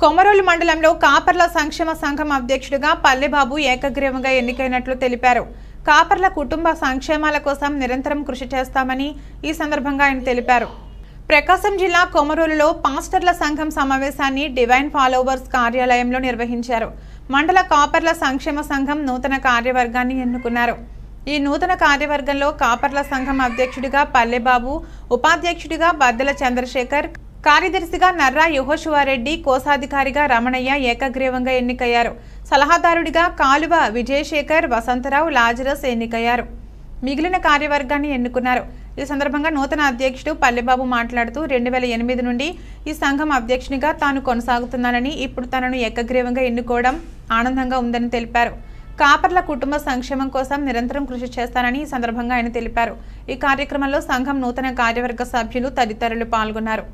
కొమరోలు మండలంలో కాపర్ల సంక్షేమ సంఘం అధ్యక్షుడిగా పల్లెబాబు ఏకగ్రీవంగా ఎన్నికైనట్లు తెలిపారు కాపర్ల కుటుంబ సంక్షేమాల కోసం నిరంతరం కృషి చేస్తామని ఈ సందర్భంగా ఆయన తెలిపారు ప్రకాశం జిల్లా కొమరూలులో పాస్టర్ల సంఘం సమావేశాన్ని డివైన్ ఫాలోవర్స్ కార్యాలయంలో నిర్వహించారు మండల కాపర్ల సంక్షేమ సంఘం నూతన కార్యవర్గాన్ని ఎన్నుకున్నారు ఈ నూతన కార్యవర్గంలో కాపర్ల సంఘం అధ్యక్షుడిగా పల్లెబాబు ఉపాధ్యక్షుడిగా బద్దల చంద్రశేఖర్ కార్యదర్శిగా నర్రా యుహోశివారెడ్డి కోశాధికారిగా రమణయ్య ఏకగ్రీవంగా ఎన్నికయ్యారు సలహాదారుడిగా కాలువ విజయశేఖర్ వసంతరావు లాజరస్ ఎన్నికయ్యారు మిగిలిన కార్యవర్గాన్ని ఎన్నుకున్నారు ఈ సందర్భంగా నూతన అధ్యక్షుడు పల్లెబాబు మాట్లాడుతూ రెండు వేల ఎనిమిది నుండి ఈ సంఘం అధ్యక్షునిగా తాను కొనసాగుతున్నానని ఇప్పుడు తనను ఏకగ్రీవంగా ఎన్నుకోవడం ఆనందంగా ఉందని తెలిపారు కాపర్ల కుటుంబ సంక్షేమం కోసం నిరంతరం కృషి చేస్తానని ఈ సందర్భంగా ఆయన తెలిపారు ఈ కార్యక్రమంలో సంఘం నూతన కార్యవర్గ సభ్యులు తదితరులు పాల్గొన్నారు